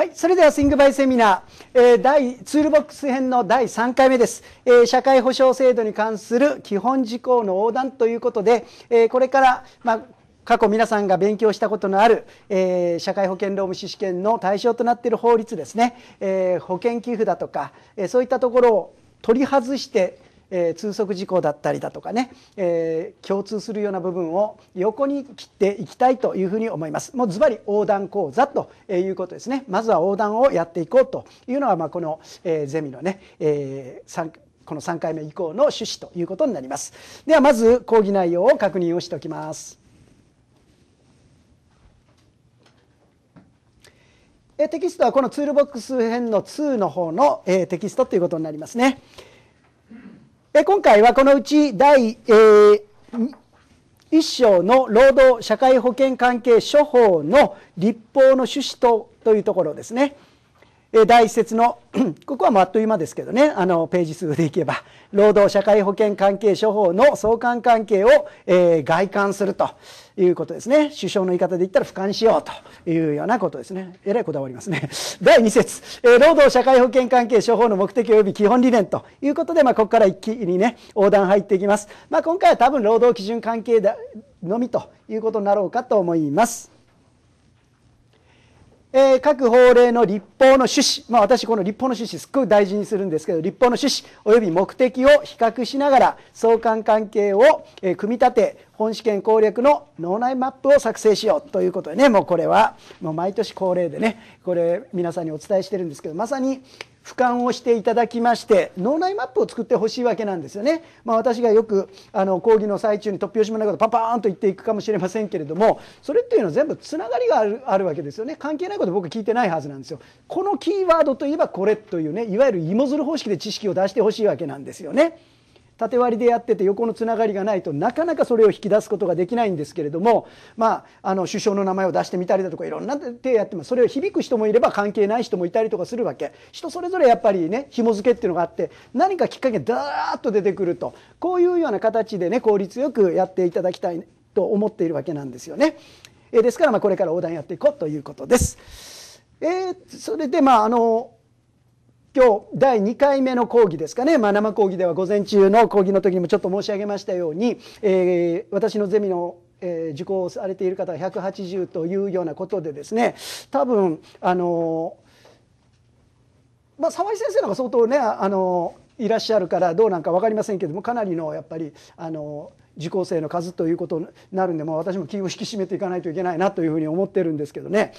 はい、それではイングバイセミナー、えー、第ツールボックス編の第3回目です、えー、社会保障制度に関する基本事項の横断ということで、えー、これから、まあ、過去皆さんが勉強したことのある、えー、社会保険労務士試験の対象となっている法律ですね、えー、保険寄付だとか、えー、そういったところを取り外してえー、通則事項だったりだとかね、えー、共通するような部分を横に切っていきたいというふうに思いますもうズバリ横断講座ということですねまずは横断をやっていこうというのが、まあ、この、えー、ゼミのね、えー、この3回目以降の趣旨ということになりますではまず講義内容を確認をしておきますテキストはこのツールボックス編の2の方のテキストということになりますね。で今回はこのうち第、えー、1章の労働社会保険関係処方の立法の趣旨とというところですね。第1節の ここはあっという間ですけどねあのページ数でいけば労働社会保険関係処法の相関関係を、えー、外観するということですね首相の言い方で言ったら俯瞰しようというようなことですねえらいこだわりますね 第2節、えー、労働社会保険関係処法の目的及び基本理念ということで、まあ、ここから一気にね横断入っていきます、まあ、今回は多分労働基準関係のみということになろうかと思いますえー、各法令の立法の趣旨、まあ、私この立法の趣旨すっごい大事にするんですけど立法の趣旨および目的を比較しながら相関関係を、えー、組み立て本試験攻略の脳内マップを作成しようということでねもうこれはもう毎年恒例でねこれ皆さんにお伝えしてるんですけどまさに俯瞰をしていただきまして脳内マップを作ってほしいわけなんですよね、まあ、私がよくあの講義の最中に突拍子もないことパパーンと言っていくかもしれませんけれどもそれっていうのは全部つながりがあるあるわけですよね関係ないこと僕聞いてないはずなんですよこのキーワードといえばこれというねいわゆる芋づる方式で知識を出してほしいわけなんですよね。縦割りでやってて横のつながりがないとなかなかそれを引き出すことができないんですけれども、まあ、あの首相の名前を出してみたりだとかいろんな手やってますそれを響く人もいれば関係ない人もいたりとかするわけ人それぞれやっぱりね紐付けっていうのがあって何かきっかけがダーッと出てくるとこういうような形でね効率よくやっていただきたいと思っているわけなんですよね。えですからまこれから横断やっていこうということです。えー、それでまああの今日第2回目の講義ですかね、まあ、生講義では午前中の講義の時にもちょっと申し上げましたように、えー、私のゼミのえー、受講されている方が180というようなことでですね多分あのまあ沢井先生の方が相当ねあのいらっしゃるからどうなんか分かりませんけどもかなりのやっぱりあの受講生の数ということになるんでも私も気を引き締めていかないといけないなというふうに思ってるんですけどね。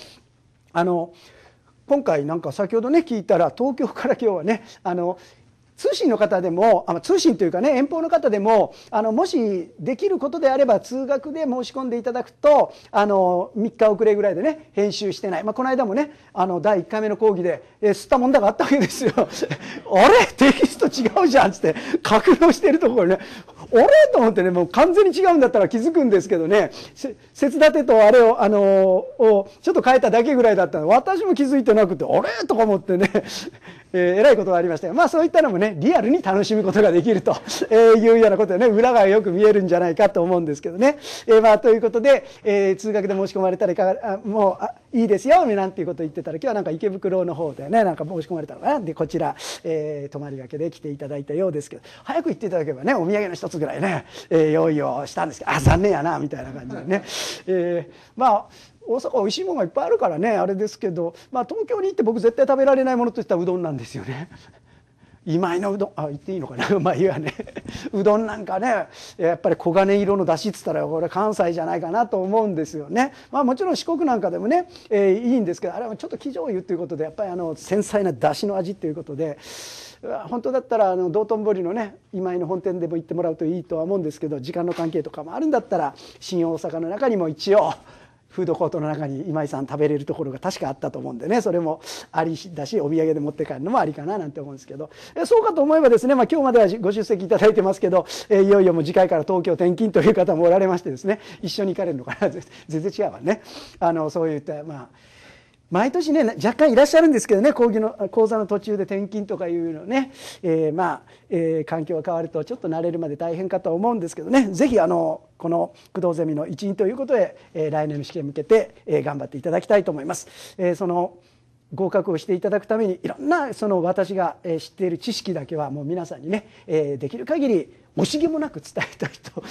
あの今回なんか先ほどね聞いたら東京から今日はねあの通信の方でもあの通信というかね遠方の方でもあのもしできることであれば通学で申し込んでいただくとあの3日遅れぐらいでね編集してない、まあ、この間もねあの第1回目の講義で、え吸った問題があったわけですよ あれテキスト違うじゃんっつって格納してるところねあれと思ってねもう完全に違うんだったら気づくんですけどねつ立てとあれをあのをちょっと変えただけぐらいだったの私も気づいてなくてあれとか思ってねえー、えらいことがありましたが、まあ、そういったのもねリアルに楽しむことができると いうようなことでね裏がよく見えるんじゃないかと思うんですけどね。えー、まあ、ということで、えー、通学で申し込まれたらいかがもういいですよなんていうことを言ってたら今日はなんか池袋の方でねなんか申し込まれたのかなでこちら、えー、泊まりがけで来ていただいたようですけど早く行っていただければねお土産の一つぐらいね、えー、用意をしたんですけどあ残念やなみたいな感じでね。えー、まあ大阪美味しいものがいっぱいあるからねあれですけど、まあ、東京に行って僕絶対食べられないものといったらうどんなんですよね。今井のうどんあ言っていいのかな まあいいわね うどんなんかねやっぱり黄金色のだしっつったらこれ関西じゃないかなと思うんですよねまあもちろん四国なんかでもね、えー、いいんですけどあれはちょっとょ醤油ということでやっぱりあの繊細なだしの味ということで本当だったらあの道頓堀のね今井の本店でも行ってもらうといいとは思うんですけど時間の関係とかもあるんだったら新大阪の中にも一応フードコートの中に今井さん食べれるところが確かあったと思うんでねそれもありだしお土産で持って帰るのもありかななんて思うんですけどえそうかと思えばですね、まあ、今日まではご出席いただいてますけどえいよいよもう次回から東京転勤という方もおられましてですね一緒に行かれるのかな全然違うわねあのそういったまあ毎年ね若干いらっしゃるんですけどね講義の講座の途中で転勤とかいうのね、えー、まあ、えー、環境が変わるとちょっと慣れるまで大変かとは思うんですけどね是非あのこの工藤ゼミの一員ということで、えー、来年の試験に向けて、え頑張っていただきたいと思います。えその合格をしていただくためにいろんなその私が知っている知識だけはもう皆さんにねえできる限り惜しげもなく伝えたいと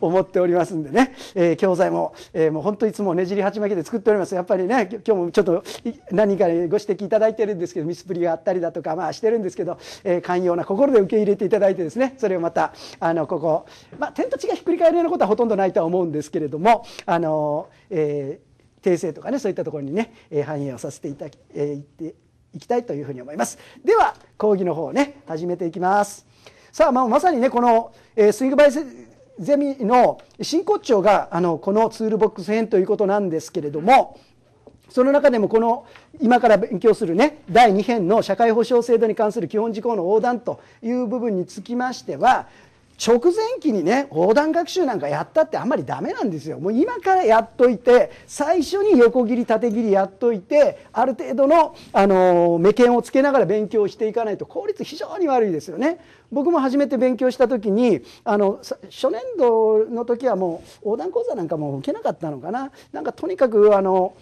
思っておりますんでね、えー、教材も、えー、もう本当いつもねじり鉢巻きで作っておりますやっぱりね今日もちょっと何かご指摘いただいてるんですけどミスプリがあったりだとかまあしてるんですけど、えー、寛容な心で受け入れていただいてですねそれをまたあのここ、まあ、天と地がひっくり返るようなことはほとんどないとは思うんですけれどもあの、え訂正とかねそういったところにね、え反映をさせていただき、えー、いきたいというふうに思います。では講義の方をね始めていきます。さあ、まあ、まさにねこの、えー、スイングバイゼミの真骨頂があのこのツールボックス編ということなんですけれどもその中でもこの今から勉強するね第2編の社会保障制度に関する基本事項の横断という部分につきましては直前期にね横断学習なんかやったってあんまりダメなんですよもう今からやっといて最初に横切り縦切りやっといてある程度の、あの目見をつけながら勉強していかないと効率非常に悪いですよね僕も初めて勉強した時にあの初年度の時はもう横断講座なんかも受けなかったのかななんかとにかくあの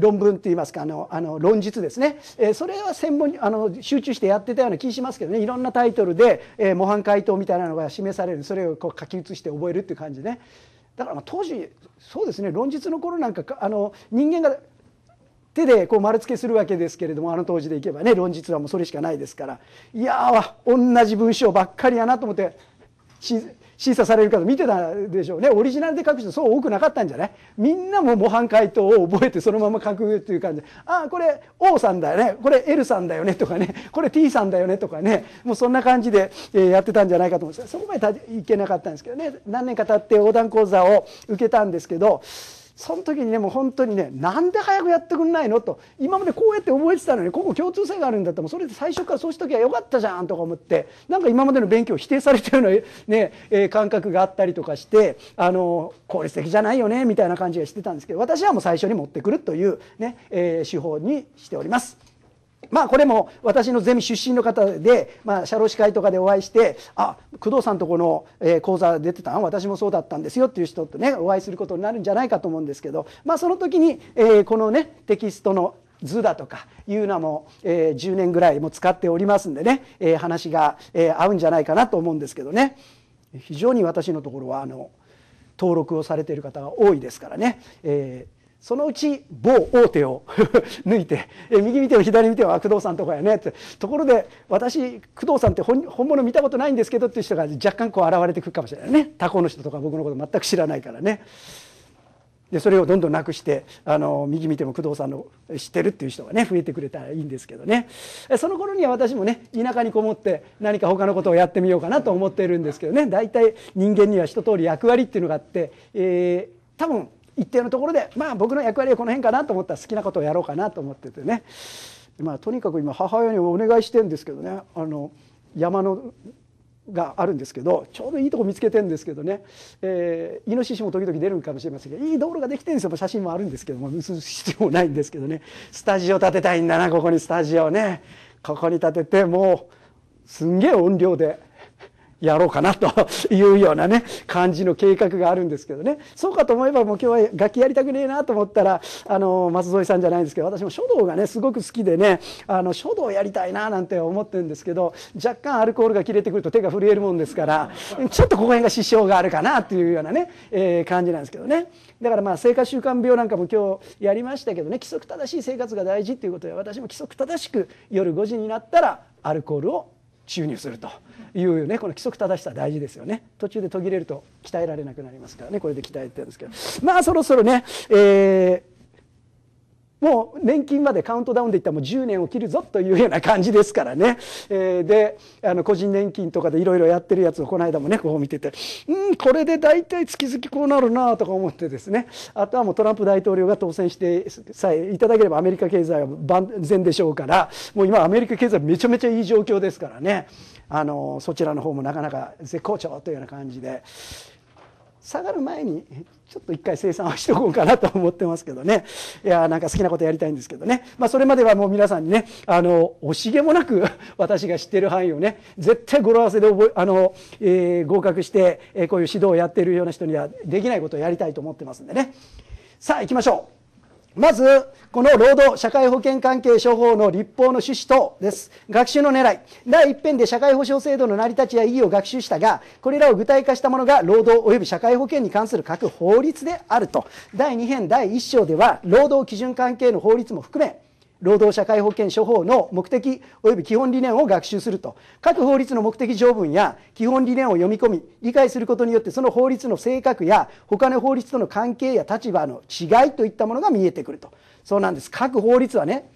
論文といいますかあのあの論述ですね、えそれは専門あの集中してやってたような気しますけどねいろんなタイトルで、え模範解答みたいなのが示されるそれをこう書き写して覚えるっていう感じねだからま当時そうですね論述の頃なんかあの人間が手でこう丸付けするわけですけれどもあの当時でいけばね論述はもうそれしかないですからいやー同じ文章ばっかりやなと思って。審査される方見てたでしょうねオリジナルで書く人そう多くなかったんじゃないみんなも模範解答を覚えてそのまま書くっていう感じああこれ O さんだよねこれ L さんだよねとかねこれ T さんだよねとかねもうそんな感じでやってたんじゃないかと思うんですそこまでいけなかったんですけどね何年か経って横断講座を受けたんですけどその時にねもう本当にねなんで早くやってくんないのと今までこうやって覚えてたのにここ共通性があるんだったらそれで最初からそうしときゃよかったじゃんとか思ってなんか今までの勉強を否定されたような、ねえー、感覚があったりとかしてあの効率的じゃないよねみたいな感じがしてたんですけど私はもう最初に持ってくるというね、ねえー、手法にしております。まあこれも私のゼミ出身の方で、まあ、社労士会とかでお会いしてあ工藤さんとこの、え講座出てたん私もそうだったんですよっていう人とねお会いすることになるんじゃないかと思うんですけど、まあ、その時に、えー、このねテキストの図だとかいうのも、えー、10年ぐらいも使っておりますんでね、えー、話が、えー、合うんじゃないかなと思うんですけどね非常に私のところはあの登録をされている方が多いですからね、えーそのうち某大手を 抜いて右見ても左見てもあ工藤さんとこやねってところで私工藤さんって本物見たことないんですけどっていう人が若干こう現れてくるかもしれないね他校の人とか僕のこと全く知らないからねでそれをどんどんなくしてあの右見ても工藤さんの知ってるっていう人がね増えてくれたらいいんですけどねその頃には私もね田舎にこもって何か他のことをやってみようかなと思ってるんですけどね大体人間には一通り役割っていうのがあって、えー、多分一定のところでまあ僕の役割はこの辺かなと思ったら好きなことをやろうかなと思っててね、まあ、とにかく今母親にお願いしてるんですけどねあの山のがあるんですけどちょうどいいとこ見つけてるんですけどね、えー、イノシシも時々出るかもしれませんけどいい道路ができてるんですよ写真もあるんですけども盗す必要もないんですけどねスタジオ建てたいんだなここにスタジオねここに建ててもうすんげえ音量で。やろうかなというようなね感じの計画があるんですけどねそうかと思えばもう今日は楽器やりたくねえなと思ったらあの松添さんじゃないんですけど私も書道がねすごく好きでねあの書道やりたいななんて思ってるんですけど若干アルコールが切れてくると手が震えるもんですからちょっとここら辺が支障があるかなというようなね、え感じなんですけどねだからまあ生活習慣病なんかも今日やりましたけどね規則正しい生活が大事っていうことで私も規則正しく夜5時になったらアルコールを注入するというねこの規則正しさ大事ですよね途中で途切れると鍛えられなくなりますからねこれで鍛えてるんですけどまあそろそろね、えーもう年金までカウントダウンでいったらもう10年を切るぞというような感じですからね、えー、であの個人年金とかでいろいろやってるやつをこの間もねこう見ててうんこれで大体月々こうなるなとか思ってですねあとはもうトランプ大統領が当選してさえいただければアメリカ経済は万全でしょうからもう今アメリカ経済めちゃめちゃいい状況ですからねあのそちらの方もなかなか絶好調というような感じで下がる前にちょっと一回生産はしとこうかなと思ってますけどねいやなんか好きなことやりたいんですけどね、まあ、それまではもう皆さんにねあの惜しげもなく 私が知ってる範囲をね絶対語呂合わせで覚えあの、えー、合格して、えこういう指導をやっているような人にはできないことをやりたいと思ってますんでねさあ行きましょうまずこの労働社会保険関係処方の立法の趣旨とです学習の狙い第1編で社会保障制度の成り立ちや意義を学習したがこれらを具体化したものが労働及び社会保険に関する各法律であると第2編第1章では労働基準関係の法律も含め労働社会保険処方の目的及び基本理念を学習すると各法律の目的条文や基本理念を読み込み理解することによってその法律の性格や他の法律との関係や立場の違いといったものが見えてくるとそうなんです各法律はね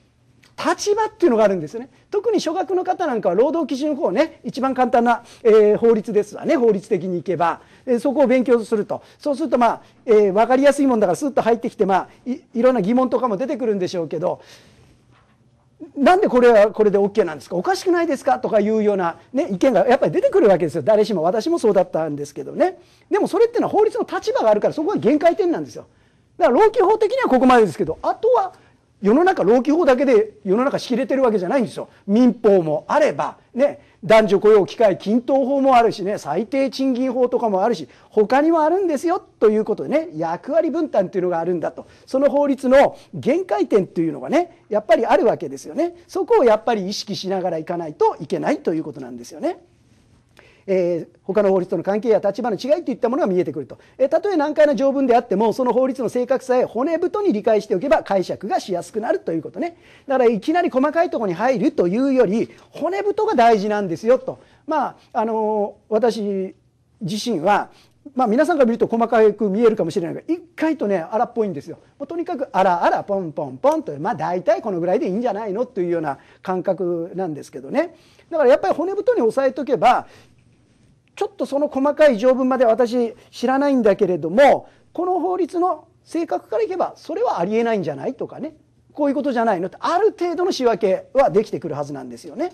立場っていうのがあるんですね特に諸学の方なんかは労働基準法ね一番簡単な、えー、法律ですわね法律的にいけば、えー、そこを勉強するとそうするとまあ、えー、分かりやすいもんだからスッと入ってきてまあいろんな疑問とかも出てくるんでしょうけどなんでこれはこれで OK なんですかおかしくないですかとかいうような、ね、意見がやっぱり出てくるわけですよ誰しも私もそうだったんですけどねでもそれっていうのは法律の立場があるからそこが限界点なんですよだから老朽法的にはここまでですけどあとは世の中労基法だけで世の中仕切れてるわけじゃないんですよ民法もあればね男女雇用機会均等法もあるしね最低賃金法とかもあるし他にもあるんですよということでね役割分担っていうのがあるんだとその法律の限界点っていうのがねやっぱりあるわけですよねそこをやっぱり意識しながらいかないといけないということなんですよね。えー、他の法律との関係や立場の違いといったものが見えてくると、えー、たとえ難解な条文であってもその法律の正確さや骨太に理解しておけば解釈がしやすくなるということねだからいきなり細かいとこに入るというより骨太が大事なんですよとまああのー、私自身はまあ、皆さんから見ると細かく見えるかもしれないが一回とね荒っぽいんですよもうとにかくあらあらポンポンポンとまあ大体このぐらいでいいんじゃないのというような感覚なんですけどねだからやっぱり骨太に押さえとけばちょっとその細かい条文まで私知らないんだけれどもこの法律の性格からいけばそれはありえないんじゃないとかねこういうことじゃないのってある程度の仕分けはできてくるはずなんですよね。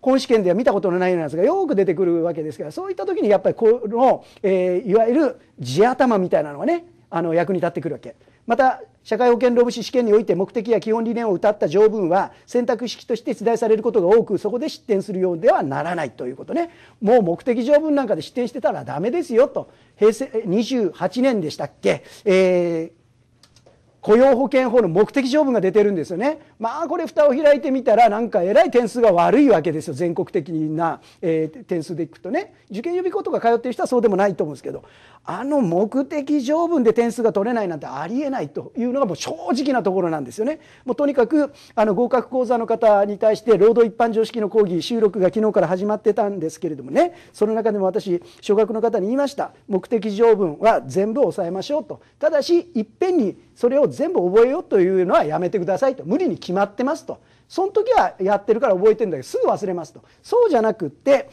本試験では見たことのないようなやつがよく出てくるわけですからそういった時にやっぱりこの、えー、いわゆる地頭みたいなのがねあの役に立ってくるわけ。また社会保険労務士試験において目的や基本理念を謳った条文は選択式として出題されることが多くそこで失点するようではならないということねもう目的条文なんかで失点してたら駄目ですよと平成28年でしたっけ、えー、雇用保険法の目的条文が出てるんですよねまあこれ蓋を開いてみたらなんかえらい点数が悪いわけですよ全国的な、えー、点数でいくとね受験予備校とか通ってる人はそうでもないと思うんですけどあの目的条文で点数が取れないなんてありえないというのがもう正直なところなんですよね。もうとにかくあの合格講座の方に対して労働一般常識の講義収録が昨日から始まってたんですけれどもねその中でも私小学の方に言いました目的条文は全部抑えましょうとただしいっぺんにそれを全部覚えようというのはやめてくださいと無理に決まってますとその時はやってるから覚えてるんだけどすぐ忘れますとそうじゃなくって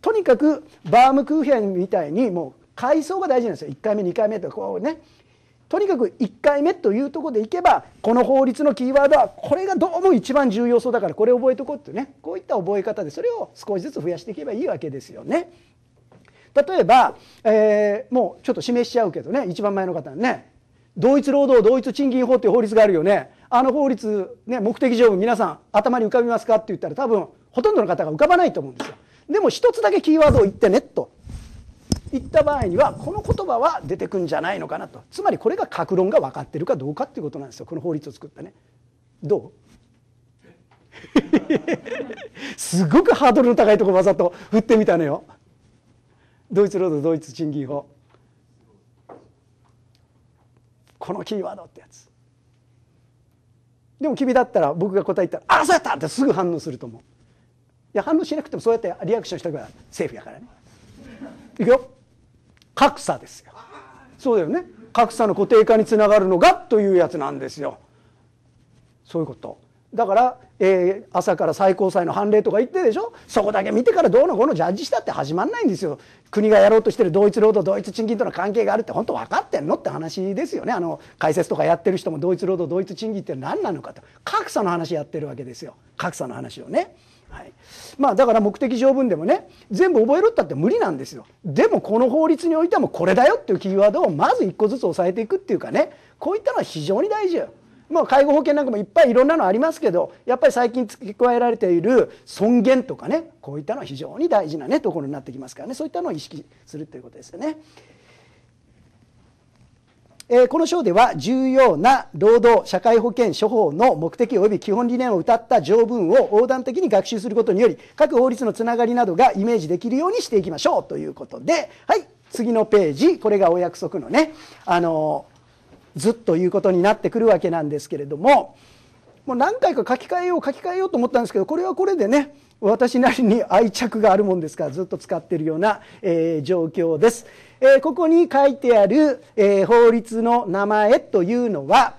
とにかくバームクーヘンみたいにもう階層が大事なんですよ1回目2回目とこうねとにかく1回目というところでいけばこの法律のキーワードはこれがどうも一番重要そうだからこれ覚えとこうってねこういった覚え方でそれを少しずつ増やしていけばいいわけですよね。例えば、えー、もうちょっと示しちゃうけどね一番前の方ね同一労働同一賃金法っていう法律があるよねあの法律、ね、目的条文皆さん頭に浮かびますかって言ったら多分ほとんどの方が浮かばないと思うんですよ。でも一つだけキーワードを言ってねと言った場合にはこの言葉は出てくんじゃないのかなとつまりこれが格論が分かってるかどうかっていうことなんですよこの法律を作ったね。どう すごくハードルの高いとこわざと振ってみたのよ。ドイツ労働ドイツ賃金法このキーワードってやつでも君だったら僕が答えたら「ああそうやった!」ってすぐ反応すると思ういや反応しなくてもそうやってリアクションしたからセーフやからねいくよ格差ですよそうだよね格差の固定化につながるのがというやつなんですよそういうことだから、えー、朝から最高裁の判例とか言ってでしょそこだけ見てからどうのこうのジャッジしたって始まんないんですよ国がやろうとしてる同一労働同一賃金との関係があるって本当分かってんのって話ですよねあの解説とかやってる人も同一労働同一賃金って何なのかと格差の話やってるわけですよ格差の話をね。はい、まあだから目的条文でもね全部覚えろったって無理なんですよでもこの法律においてはもうこれだよっていうキーワードをまず1個ずつ押さえていくっていうかねこういったのは非常に大事よ。まあ、介護保険なんかもいっぱいいろんなのありますけどやっぱり最近付け加えられている尊厳とかねこういったのは非常に大事な、ね、ところになってきますからねそういったのを意識するということですよね。えこの章では重要な労働社会保険処方の目的及び基本理念を謳った条文を横断的に学習することにより各法律のつながりなどがイメージできるようにしていきましょうということではい次のページこれがお約束のねあの図ということになってくるわけなんですけれどももう何回か書き換えよう書き換えようと思ったんですけどこれはこれでね私なりに愛着があるもんですからずっと使ってるような、えー、状況です、えー、ここに書いてある、えー、法律の名前というのは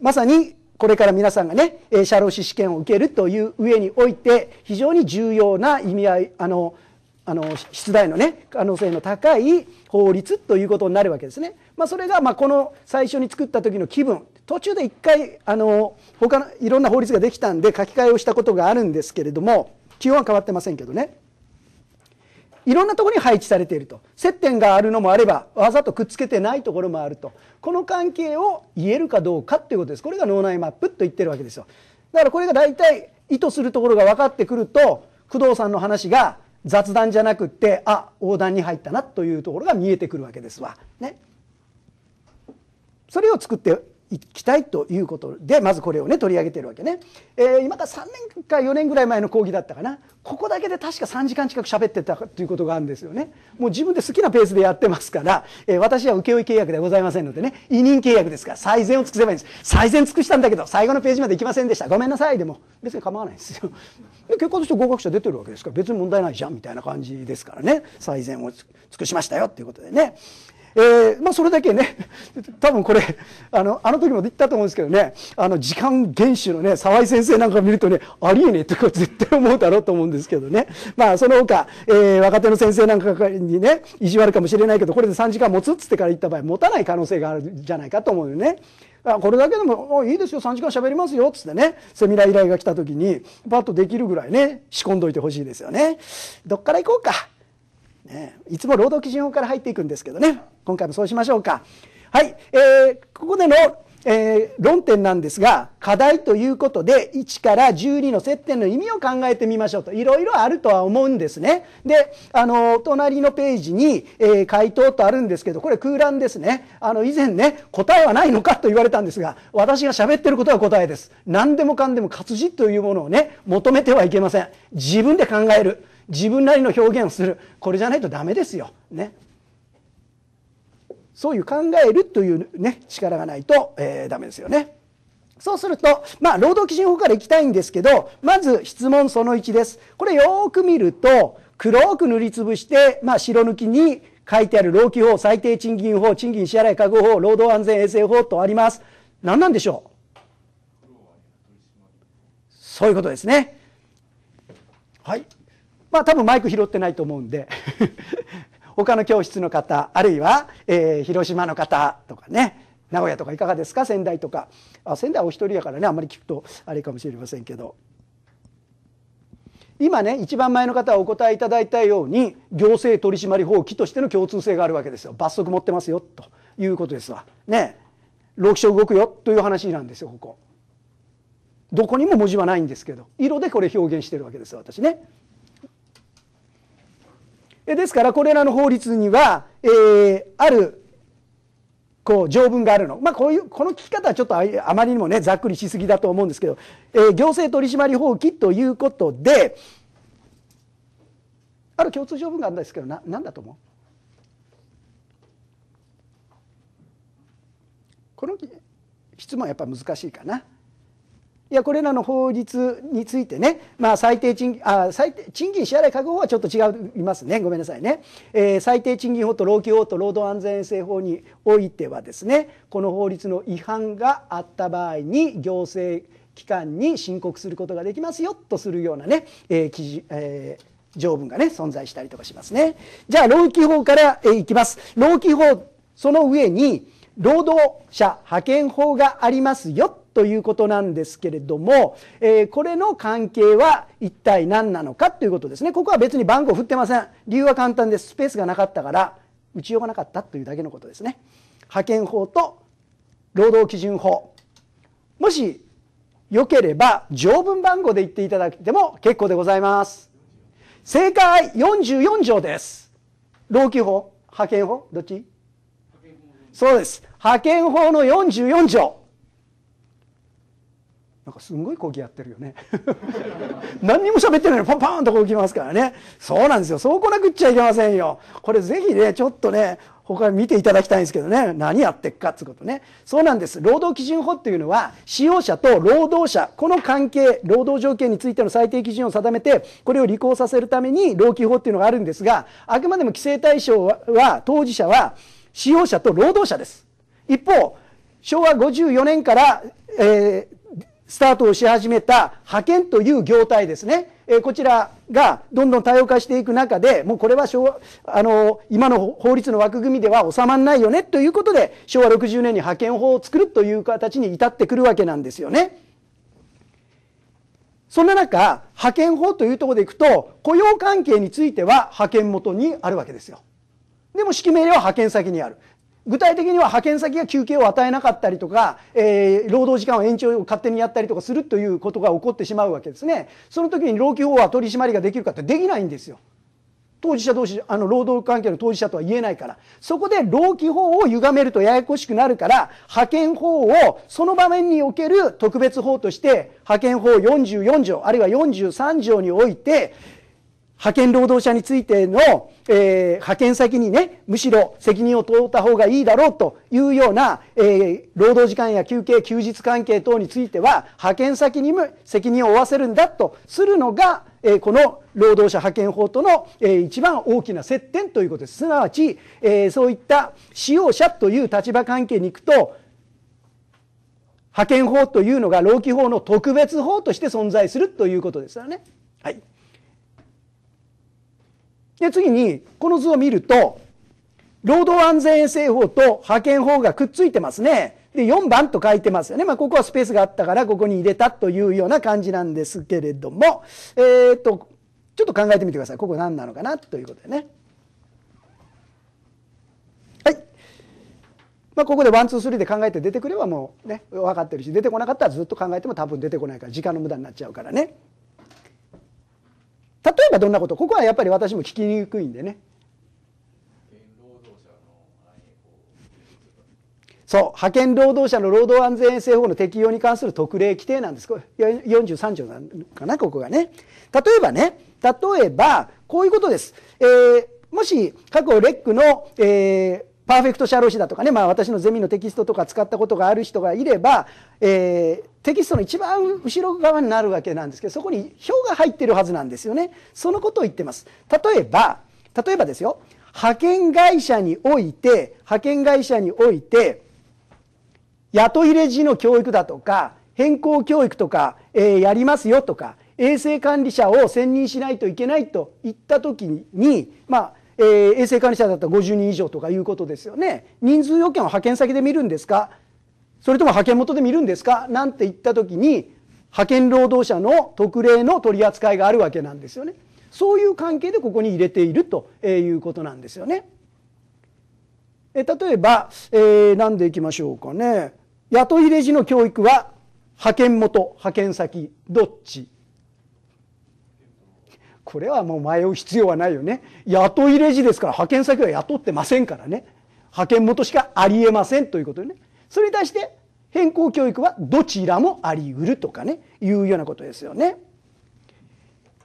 まさにこれから皆さんがね、え社労士試験を受けるという上において非常に重要な意味合いあのあの出題のね可能性の高い法律ということになるわけですね。まあ、それがまこの最初に作った時の気分途中で一回あの他のいろんな法律ができたんで書き換えをしたことがあるんですけれども基本は変わってませんけどね。いろんなとこに配置されていると接点があるのもあればわざとくっつけてないところもあるとこの関係を言えるかどうかということですこれが脳内マップと言ってるわけですよだからこれが大体意図するところが分かってくると工藤さんの話が雑談じゃなくってあ横断に入ったなというところが見えてくるわけですわ。ね、それを作って行きたいということでまずこれをね取り上げてるわけね、えー、今から3年か4年ぐらい前の講義だったかなここだけで確か3時間近く喋ってたということがあるんですよねもう自分で好きなペースでやってますから、えー、私は請負契約ではございませんのでね委任契約ですから最善を尽くせばいいんです最善尽くしたんだけど最後のページまでいきませんでしたごめんなさいでも別に構わないんですよで結果として合格者出てるわけですから別に問題ないじゃんみたいな感じですからね最善を尽くしましたよっていうことでねえー、まあ、それだけね 多分これあのあの時も言ったと思うんですけどねあの時間厳守のね沢井先生なんか見るとねありえねえとか絶対思うだろうと思うんですけどねまあその他、えー、若手の先生なんかにね意地悪かもしれないけどこれで3時間持つっつってから言った場合持たない可能性があるじゃないかと思うよね。あこれだけでも「いいですよ3時間喋りますよ」っつってねセミナー依頼が来た時にパッとできるぐらいね仕込んどいてほしいですよね。どっから行こうかね、いつも労働基準法から入っていくんですけどね今回もそうしましょうか。はい、えー、ここでの、えー、論点なんですが課題ということで1から12の接点の意味を考えてみましょうといろいろあるとは思うんですね。であの隣のページに、えー、回答とあるんですけどこれ空欄ですねあの以前ね答えはないのかと言われたんですが私が喋ってることは答えです。何でもかんでも活字というものをね求めてはいけません。自分で考える。自分なりの表現をするこれじゃないとダメですよ。ね、そういう考えるという、ね、力がないと、えー、ダメですよね。そうすると、まあ、労働基準法からいきたいんですけど、まず質問その1です。これよく見ると、黒く塗りつぶして、まあ、白抜きに書いてある労基法、最低賃金法、賃金支払い確保法、労働安全衛生法とあります。何なんでしょうそういうことですね。はい。まあ多分マイク拾ってないと思うんで 他の教室の方あるいは、えー、広島の方とかね名古屋とかいかがですか仙台とかあ仙台お一人やからねあんまり聞くとあれかもしれませんけど今ね一番前の方はお答えいただいたように行政取締法規としての共通性があるわけですよ罰則持ってますよということですわね労基動くよという話なんですよここどこにも文字はないんですけど色でこれ表現してるわけですよ私ねですからこれらの法律には、えー、あるこう条文があるの、まあ、こういうこの聞き方はちょっとあまりにもねざっくりしすぎだと思うんですけど、えー、行政取締法規ということである共通条文があるんですけどな何だと思うこの質問はやっぱ難しいかな。いやこれらの法律についてね、まあ、最低賃金あ最低賃金支払い確保はちょっと違いますねごめんなさいね、えー、最低賃金法と労基法と労働安全衛生法においてはですねこの法律の違反があった場合に行政機関に申告することができますよとするようなね、えー記事えー条文がね存在したりとかしますね。じゃあ労基法から、えいきます。労基法その上に労働者派遣法がありますよということなんですけれども、えー、これの関係は一体何なのかということですねここは別に番号振ってません理由は簡単ですスペースがなかったから打ちようがなかったというだけのことですね派遣法と労働基準法もしよければ条文番号で言っていただいても結構でございます正解44条です労基法派遣法どっちそうです派遣法の44条なんかすんごい講義やってるよね 何にも喋ってないのにパンパンとこう来ますからねそうなんですよそう来なくっちゃいけませんよこれぜひねちょっとね他見ていただきたいんですけどね何やってっかってことねそうなんです労働基準法っていうのは使用者と労働者この関係労働条件についての最低基準を定めてこれを履行させるために労基法っていうのがあるんですがあくまでも規制対象は当事者は使用者と労働者です一方昭和54年から、えースタートをし始めた派遣という業態ですね、えこちらがどんどん多様化していく中でもうこれはあの今の法律の枠組みでは収まらないよねということで昭和60年に派遣法を作るという形に至ってくるわけなんですよね。そんな中派遣法というところでいくと雇用関係については派遣元にあるわけですよ。でも指揮命令は派遣先にある。具体的には派遣先が休憩を与えなかったりとか、えー、労働時間を延長を勝手にやったりとかするということが起こってしまうわけですね。その時に労基法は取り締まりができるかってできないんですよ。当事者同士、あの、労働関係の当事者とは言えないから。そこで労基法を歪めるとややこしくなるから、派遣法をその場面における特別法として、派遣法44条、あるいは43条において、派遣労働者についての、えー、派遣先にね、むしろ責任を問うた方がいいだろうというような、えー、労働時間や休憩、休日関係等については、派遣先にも責任を負わせるんだとするのが、えー、この労働者派遣法との、えー、一番大きな接点ということです。すなわち、えー、そういった使用者という立場関係に行くと、派遣法というのが労基法の特別法として存在するということですよね。はい。で次にこの図を見ると労働安全衛生法と派遣法がくっついてますね。で、4番と書いてますよね。まあ、ここはスペースがあったから、ここに入れたというような感じなんですけれども、えっ、と、ちょっと考えてみてください。ここ何なのかなということでね。はい。まあ、ここでワン、ツー、スリーで考えて出てくればもうね、分かってるし、出てこなかったらずっと考えても多分出てこないから、時間の無駄になっちゃうからね。例えばどんなことここはやっぱり私も聞きにくいんでねそう派遣労働者の労働安全衛生法の適用に関する特例規定なんですこれ43条なのかなここがね例えばね例えばこういうことです、えー、もし過去レックの、えー、パーフェクト社労士だとかね、まあ、私のゼミのテキストとか使ったことがある人がいれば、えー、テキストの一番後ろ側になるわけなんですけどそこに表が入ってるはずなんですよねそのことを言ってます例えば例えばですよ派遣会社において派遣会社において雇い入れ時の教育だとか変更教育とか、えー、やりますよとか衛生管理者を選任しないといけないといった時に、まあ、えー、衛生管理者だったら50人以上とかいうことですよね人数要件を派遣先で見るんですかそれとも派遣元で見るんですかなんて言った時に派遣労働者の特例の取り扱いがあるわけなんですよねそういう関係でここに入れているということなんですよね。え例えば、えー、何でいきましょうかね雇い入れ時の教育は派遣元派遣先どっちこれはもう迷う必要はないよね雇いレジですから派遣先は雇ってませんからね派遣元しかありえませんということでねそれに対して変更教育はどちらもあり得るとかねいうようなことですよね。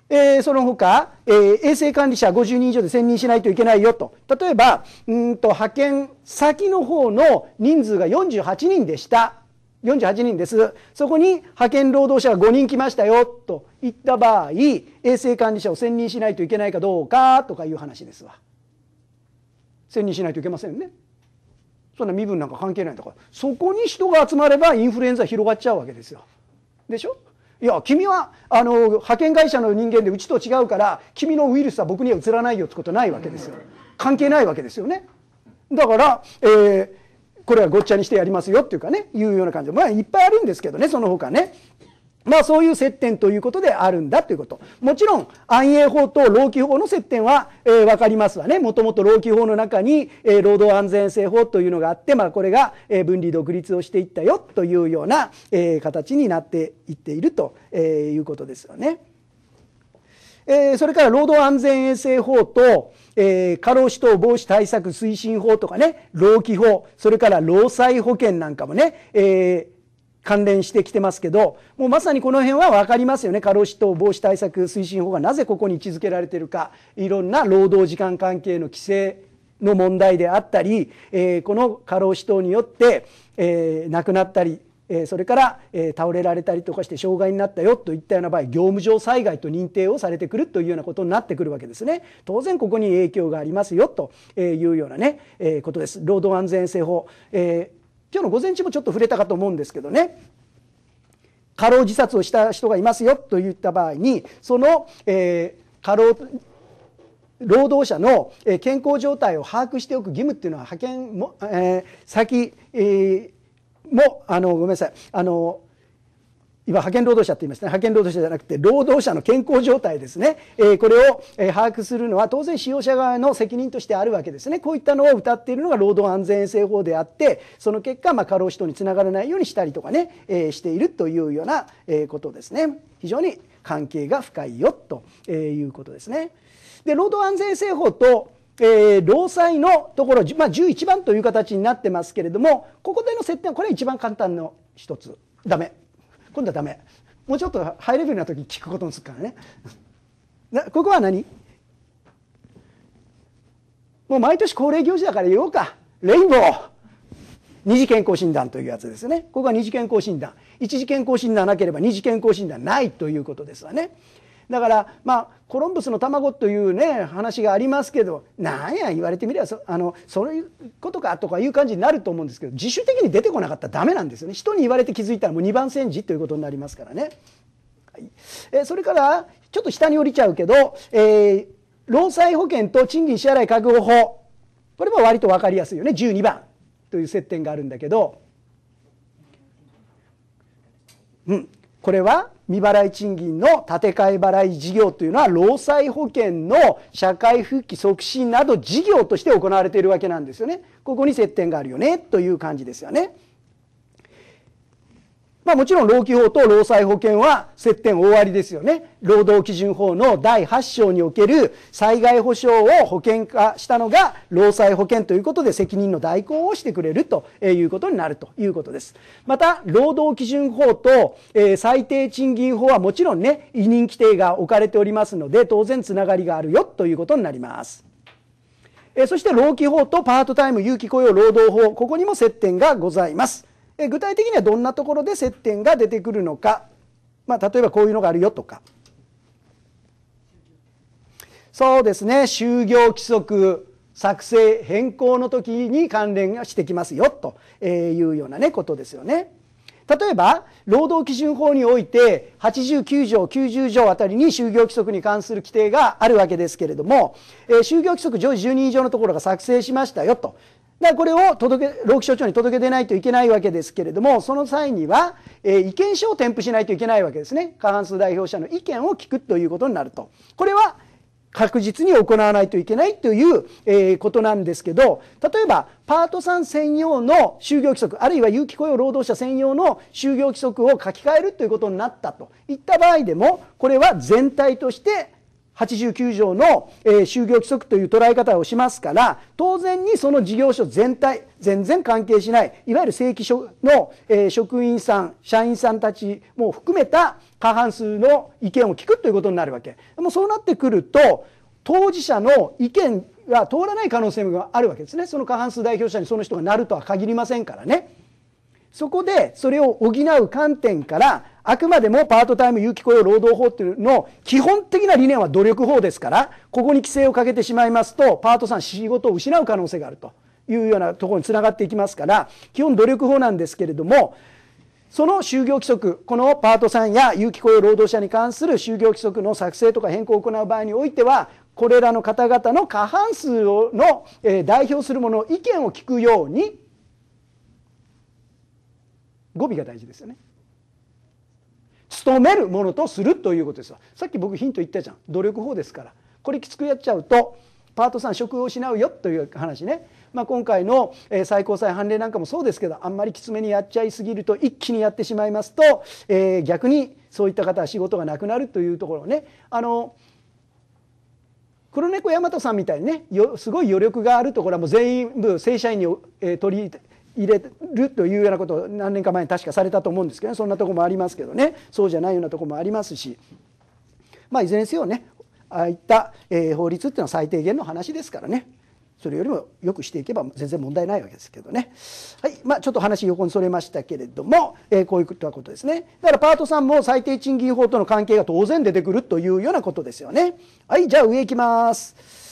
えー、その他、えー、衛生管理者50人以上で選任しないといけないよと例えばうんと派遣先の方の人数が48人でした48人ですそこに派遣労働者が5人来ましたよと言った場合衛生管理者を選任しないといけないかどうかとかいう話ですわ選任しないといけませんねそんな身分なんか関係ないとかそこに人が集まればインフルエンザ広がっちゃうわけですよでしょいや君はあの派遣会社の人間でうちと違うから君のウイルスは僕にはつらないよってことないわけですよ関係ないわけですよねだから、えーこれはごっちゃにしてやりますよっていうかねいうような感じでまあいっぱいあるんですけどねその他ね。まあそういう接点ということであるんだということ。もちろん安永法と労基法の接点は、えー、分かりますわね。もともと労基法の中に、えー、労働安全性法というのがあって、まあこれが、えー、分離独立をしていったよというような、えー、形になっていっていると、えー、いうことですよね。えー、それから労働安全衛生法と、えー、過労死等防止対策推進法とかね、労基法、それから労災保険なんかもね、えー関連してきてますけど、もうまさにこの辺は分かりますよね。過労死等防止対策推進法がなぜここに位置づけられてるか、いろんな労働時間関係の規制の問題であったり、えー、この過労死等によって、えー、亡くなったりえそれから、え倒れられたりとかして障害になったよといったような場合業務上災害と認定をされてくるというようなことになってくるわけですね当然ここに影響がありますよというようなね、えことです労働安全性法、え今日の午前中もちょっと触れたかと思うんですけどね過労自殺をした人がいますよといった場合にその、え過労労働者の健康状態を把握しておく義務っていうのは派遣も、え先、えーもあのごめんなさいあの今派遣労働者って言いましたね派遣労働者じゃなくて労働者の健康状態ですね、えー、これを、えー、把握するのは当然使用者側の責任としてあるわけですねこういったのを謳っているのが労働安全衛生法であってその結果、まあ、過労死等につながらないようにしたりとかね、えー、しているというような、えことですね非常に関係が深いよということですね。で労働安全衛生法とえー、労災のところ、まあ、11番という形になってますけれどもここでの設定はこれは一番簡単の一つダメ今度はダメもうちょっとハイレベルな時聞くことにするからねここは何もう毎年恒例行事だから言おうかレインボー二次健康診断というやつですねここは二次健康診断一次健康診断なければ二次健康診断ないということですわねだからまあコロンブスの卵というね話がありますけどなんや言われてみればそあのそういうことかとかいう感じになると思うんですけど自主的に出てこなかったらダメなんですよね人に言われて気づいたらもう2番煎じということになりますからね、はい、えそれからちょっと下に降りちゃうけど、えー、労災保険と賃金支払い確保法これは割と分かりやすいよね12番という接点があるんだけど、うん、これは未払い賃金の建て替え払い事業というのは労災保険の社会復帰促進など事業として行われているわけなんですよね。ここに接点があるよねという感じですよね。まあ、もちろん労基法と労災保険は接点大ありですよね。労働基準法の第8章における災害保障を保険化したのが労災保険ということで責任の代行をしてくれるということになるということです。また、労働基準法と、え最低賃金法はもちろんね、委任規定が置かれておりますので、当然つながりがあるよということになります。えそして労基法とパートタイム有期雇用労働法、ここにも接点がございます。え具体的にはどんなところで接点が出てくるのか、まあ、例えばこういうのがあるよとかそうですね就業規則作成変更の時に関連がしてきますよというようなねことですよね。例えば労働基準法において89条90条あたりに就業規則に関する規定があるわけですけれども、えー、就業規則上位12以上のところが作成しましたよとだからこれを届け労基署長に届け出ないといけないわけですけれどもその際には、えー、意見書を添付しないといけないわけですね過半数代表者の意見を聞くということになるとこれは確実に行わないといけないという、えー、ことなんですけど例えばパートさん専用の就業規則あるいは有期雇用労働者専用の就業規則を書き換えるということになったといった場合でもこれは全体として89条の、え就業規則という捉え方をしますから当然にその事業所全体全然関係しないいわゆる正規の、え職員さん社員さんたちも含めた過半数の意見を聞くということになるわけでもそうなってくると当事者の意見が通らない可能性があるわけですねその過半数代表者にその人がなるとは限りませんからね。そこでそれを補う観点からあくまでもパートタイム有期雇用労働法というの基本的な理念は努力法ですからここに規制をかけてしまいますとパートさん仕事を失う可能性があるというようなところにつながっていきますから基本努力法なんですけれどもその就業規則このパートさんや有期雇用労働者に関する就業規則の作成とか変更を行う場合においてはこれらの方々の過半数の、代表するものの意見を聞くように語尾が大事ですよね努めるものとするということですさっき僕ヒント言ったじゃん努力法ですからこれきつくやっちゃうとパートさん職を失うよという話ね、まあ、今回の最高裁判例なんかもそうですけどあんまりきつめにやっちゃいすぎると一気にやってしまいますと、えー、逆にそういった方は仕事がなくなるというところをねあの黒猫大和さんみたいにねすごい余力があるところはもう全部正社員に、えー、取り入れるというようなことを何年か前に確かされたと思うんですけど、ね、そんなとこもありますけどねそうじゃないようなとこもありますし、まあ、いずれにせよねああいった、え法律っていうのは最低限の話ですからねそれよりもよくしていけば全然問題ないわけですけどね、はいまあ、ちょっと話横にそれましたけれども、えこういうことはことですねだからパートさんも最低賃金法との関係が当然出てくるというようなことですよねはいじゃあ上行きます。